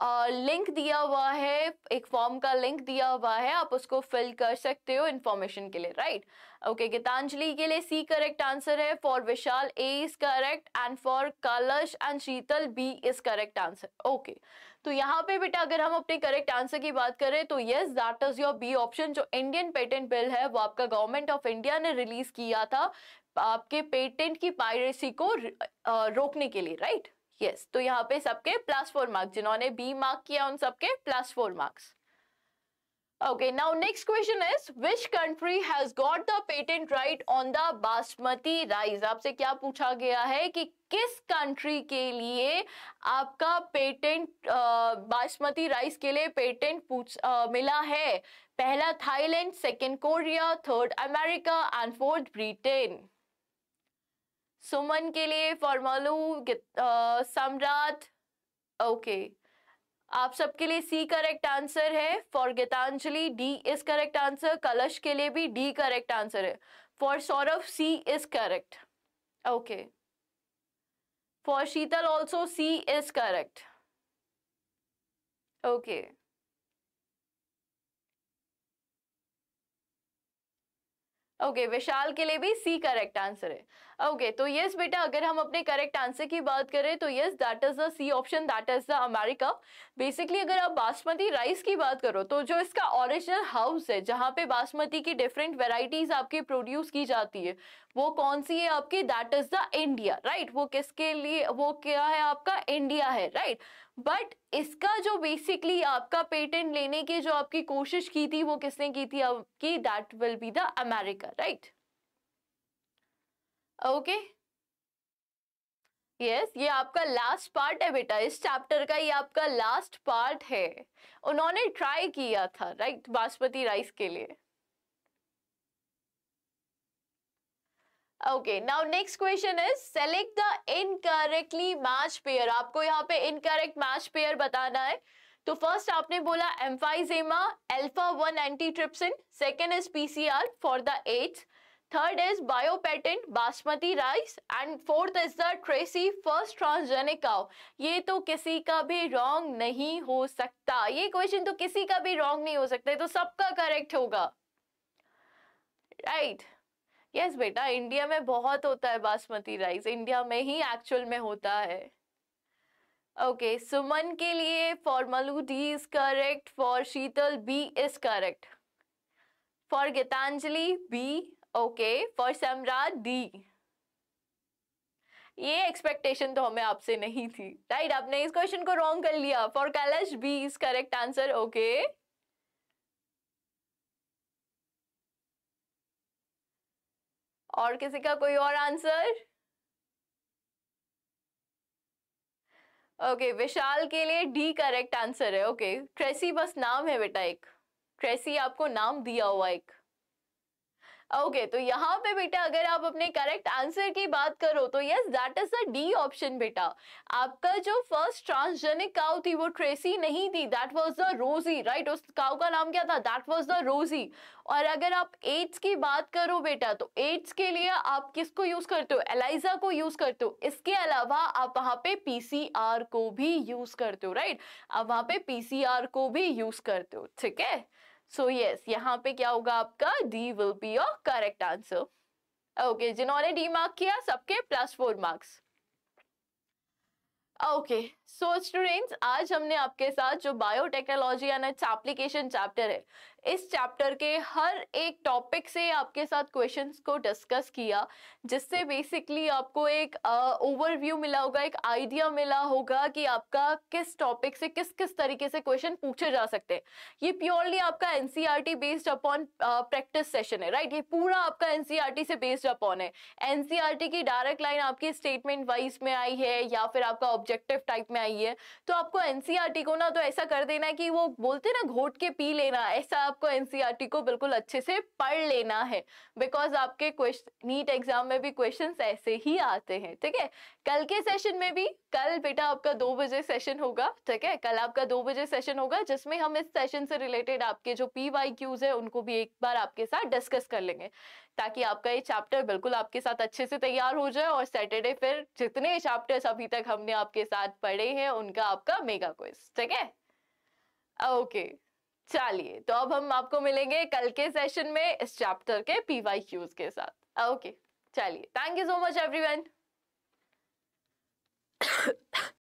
लिंक लिंक दिया हुआ है एक फॉर्म का लिंक दिया हुआ है आप उसको फिल कर सकते हो इन्फॉर्मेशन के लिए राइट ओके गीतांजलि के लिए सी करेक्ट आंसर है for Vishal A is correct and for Kalash and Sheetal B is correct answer okay तो यहाँ पे बेटा अगर हम अपने करेक्ट आंसर की बात करें तो yes that is your B option जो इंडियन पेटेंट बिल है वो आपका गवर्नमेंट ऑफ इंडिया ने रिलीज किया था आपके पेटेंट की पायरेसी को रोकने के लिए राइट यस yes, तो यहाँ पे सबके प्लस फोर मार्क्स जिन्होंने बी मार्क किया उन सबके plus four marks Okay, now next question is which country has got the patent right on the basmati rice? आपसे क्या पूछा गया है कि किस कंट्री के लिए आपका पेटेंट बासमती राइस के लिए पेटेंट पूछ आ, मिला है पहला Thailand second Korea third America and fourth Britain Suman के लिए फॉर्मालू सम्राट ओके okay. आप सबके लिए सी करेक्ट आंसर है for Geetanjali D is correct answer Kalash के लिए भी डी करेक्ट आंसर है for Saurabh C is correct okay for Sheetal also C is correct okay okay okay, Vishal के लिए भी सी करेक्ट आंसर है ओके okay, तो यस बेटा अगर हम अपने करेक्ट आंसर की बात करें तो yes that is the C option that is the America basically अगर आप बासमती राइस की बात करो तो जो इसका ओरिजिनल हाउस है जहाँ पे बासमती की डिफरेंट वेराइटीज आपकी प्रोड्यूस की जाती है वो कौन सी है आपकी that is the India right वो किसके लिए वो क्या है आपका इंडिया है राइट right? बट इसका जो बेसिकली आपका पेटेंट लेने की जो आपकी कोशिश की थी वो किसने की थी आपकी that will be the America right okay yes yes, ये आपका लास्ट पार्ट है बेटा इस चैप्टर का ये आपका लास्ट पार्ट है उन्होंने ट्राई किया था राइट बासमती राइस के लिए okay now next question is select the incorrectly match pair आपको यहाँ पे इनकरेक्ट मैच पेयर बताना है तो फर्स्ट आपने बोला emphysema alpha one anti trypsin second is PCR for the AIDS third is biopatent basmati rice and fourth is the Tracy first transgenic cow ये तो किसी का भी रॉन्ग नहीं हो सकता ये क्वेश्चन तो किसी का भी रॉन्ग नहीं हो सकता तो सबका करेक्ट होगा राइट right. यस बेटा इंडिया में बहुत होता है बासमती राइस इंडिया में ही एक्चुअल में होता है ओके okay, सुमन के लिए फॉर्मलू D is correct for Sheetal B is correct for Geetanjali B okay for Samrat D ये एक्सपेक्टेशन तो हमें आपसे नहीं थी राइट right? आपने इस क्वेश्चन को रॉन्ग कर लिया for Kailash B is correct answer okay और किसी का कोई और आंसर ओके okay, विशाल के लिए डी करेक्ट आंसर है ओके okay, ट्रेसी बस नाम है बेटा एक ट्रेसी आपको नाम दिया हुआ एक ओके तो यहाँ पे बेटा अगर आप अपने करेक्ट आंसर की बात करो तो yes that is a D option बेटा आपका जो फर्स्ट ट्रांसजेनिक काउ थी वो ट्रेसी नहीं थी that was the Rosie right उस काउ का नाम क्या था दैट वाज द रोजी और अगर आप एड्स की बात करो बेटा तो एड्स के लिए आप किसको यूज करते हो एलाइजा को यूज करते हो इसके अलावा आप वहां पे पीसीआर को भी यूज करते हो राइट आप वहां पे पीसीआर को भी यूज करते हो ठीक है सो यस यहाँ पे क्या होगा आपका D will be your correct answer okay जिन्होंने डी मार्क किया सबके plus four marks okay so students आज हमने आपके साथ जो biotechnology and its application chapter है इस चैप्टर के हर एक टॉपिक से आपके साथ क्वेश्चंस को डिस्कस किया जिससे बेसिकली आपको एक ओवरव्यू uh, मिला होगा एक आइडिया मिला होगा कि आपका किस टॉपिक से किस किस तरीके से क्वेश्चन पूछे जा सकते हैं ये प्योरली आपका NCERT based upon practice session है राइट ये पूरा आपका एनसीईआरटी e से बेस्ड अपॉन है एनसीईआरटी e की डायरेक्ट लाइन आपकी स्टेटमेंट वाइज में आई है या फिर आपका ऑब्जेक्टिव टाइप में आई है तो आपको एनसीईआरटी e को ना तो ऐसा कर देना है कि वो बोलते ना घोट के पी लेना ऐसा आपको एनसीईआरटी e को बिल्कुल अच्छे से पढ़ लेना है बिकॉज आपके क्वेश्चन नीट एग्जाम में भी क्वेश्चन ऐसे ही आते हैं ठीक है कल के सेशन में भी कल बेटा आपका दो बजे सेशन होगा ठीक है कल आपका दो बजे सेशन होगा जिसमें हम इस सेशन से रिलेटेड आपके जो पी वाई क्यूज है उनको भी एक बार आपके साथ डिस्कस कर लेंगे ताकि आपका ये चैप्टर बिल्कुल आपके साथ अच्छे से तैयार हो जाए और सैटरडे फिर जितने चैप्टर्स अभी तक हमने आपके साथ पढ़े हैं उनका आपका मेगा क्वेश्चन ठीक है ओके okay. चलिए तो अब हम आपको मिलेंगे कल के सेशन में इस चैप्टर के वाई क्यूज के साथ ओके चलिए thank you so much everyone